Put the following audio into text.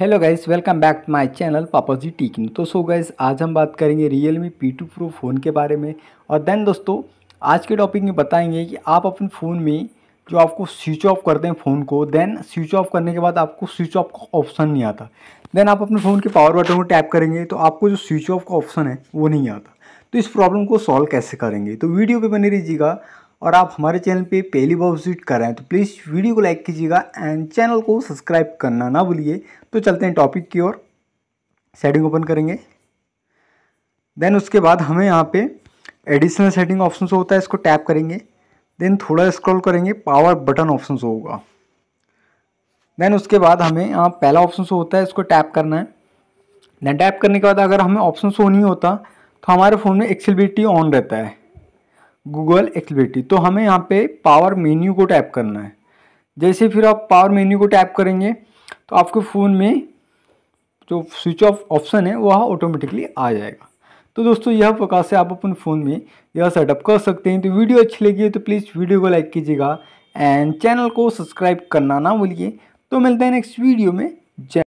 hello guys welcome back to my channel Papa ji ticking तो so guys आज हम बात करेंगे Realme P two pro phone के बारे में और देन दोस्तों आज के टॉपिक में बताएंगे कि आप अपने फ़ोन में जो आपको स्विच ऑफ करते हैं फ़ोन को देन स्विच ऑफ करने के बाद आपको स्विच ऑफ का ऑप्शन नहीं आता देन आप अपने फ़ोन के पावर बटन को टैप करेंगे तो आपको जो स्विच ऑफ का ऑप्शन है वो नहीं आता तो इस प्रॉब्लम को सॉल्व कैसे करेंगे तो वीडियो पर बने रहिएगा और आप हमारे चैनल पे पहली बार विजिट कर रहे हैं तो प्लीज़ वीडियो को लाइक कीजिएगा एंड चैनल को सब्सक्राइब करना ना भूलिए तो चलते हैं टॉपिक की ओर सेटिंग ओपन करेंगे देन उसके बाद हमें यहाँ पे एडिशनल सेटिंग ऑप्शन होता है इसको टैप करेंगे देन थोड़ा स्क्रॉल करेंगे पावर बटन ऑप्शन होगा देन उसके बाद हमें यहाँ पहला ऑप्शन होता है इसको टैप करना है देन टैप करने के बाद अगर हमें ऑप्शन शो नहीं होता तो हमारे फ़ोन में एक्सेबिलिटी ऑन रहता है गूगल एक्सबिलिटी तो हमें यहाँ पे पावर मेन्यू को टैप करना है जैसे फिर आप पावर मेन्यू को टैप करेंगे तो आपके फ़ोन में जो स्विच ऑफ ऑप्शन है वह ऑटोमेटिकली आ जाएगा तो दोस्तों यह प्रकार से आप अपन फ़ोन में यह सेटअप कर सकते हैं तो वीडियो अच्छी लगी है तो प्लीज़ वीडियो को लाइक कीजिएगा एंड चैनल को सब्सक्राइब करना ना भूलिए तो मिलते हैं नेक्स्ट वीडियो में जय